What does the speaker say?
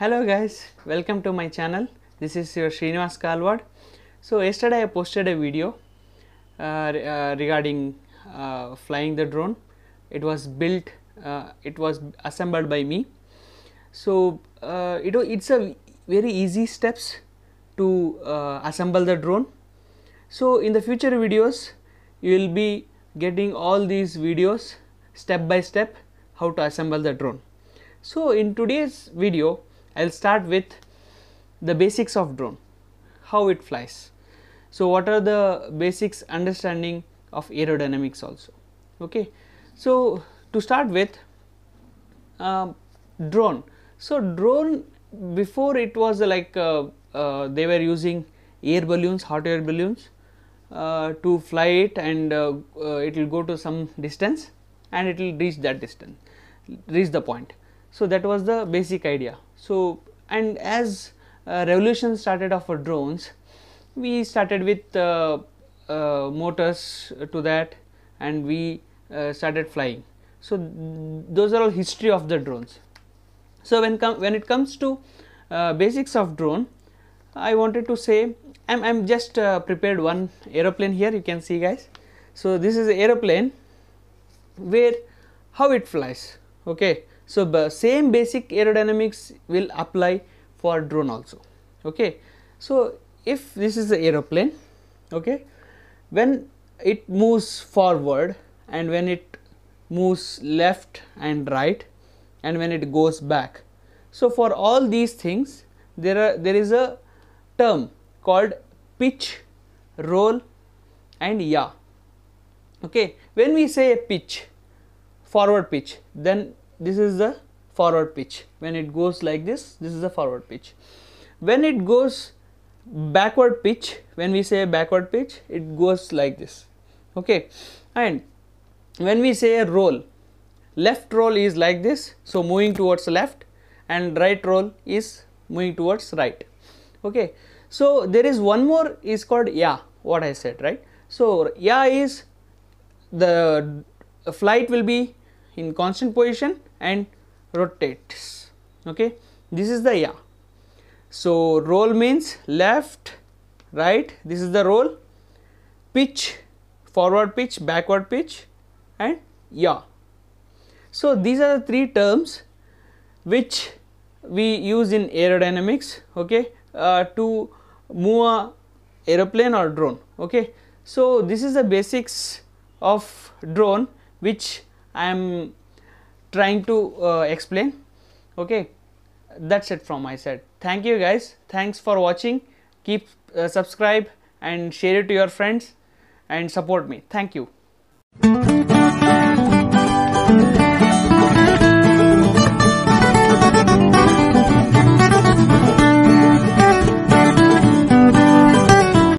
Hello guys, welcome to my channel. This is your Srinivas Kalwad. So yesterday I posted a video uh, uh, regarding uh, flying the drone. It was built, uh, it was assembled by me. So it, uh, it's a very easy steps to uh, assemble the drone. So in the future videos, you will be getting all these videos step by step how to assemble the drone. So in today's video, I will start with the basics of drone, how it flies. So, what are the basics understanding of aerodynamics also. Okay. So, to start with uh, drone. So, drone before it was like uh, uh, they were using air balloons, hot air balloons uh, to fly it and uh, uh, it will go to some distance and it will reach that distance, reach the point. So, that was the basic idea. So, and as uh, revolution started off for drones, we started with uh, uh, motors to that and we uh, started flying. So, those are all history of the drones. So, when, when it comes to uh, basics of drone, I wanted to say I am I'm just uh, prepared one aeroplane here you can see guys. So, this is aeroplane where how it flies okay so same basic aerodynamics will apply for drone also okay so if this is the aeroplane okay when it moves forward and when it moves left and right and when it goes back so for all these things there are there is a term called pitch roll and yaw okay when we say pitch forward pitch then this is the forward pitch when it goes like this this is the forward pitch when it goes backward pitch when we say backward pitch it goes like this okay and when we say a roll left roll is like this so moving towards left and right roll is moving towards right okay so there is one more is called yeah what i said right so yeah is the flight will be in constant position and rotates okay this is the yaw. so roll means left right this is the roll pitch forward pitch backward pitch and yaw. so these are the three terms which we use in aerodynamics okay uh, to move a aeroplane or drone okay so this is the basics of drone which I am trying to uh, explain. Okay, that's it from my side. Thank you guys. Thanks for watching. Keep uh, subscribe and share it to your friends and support me. Thank you.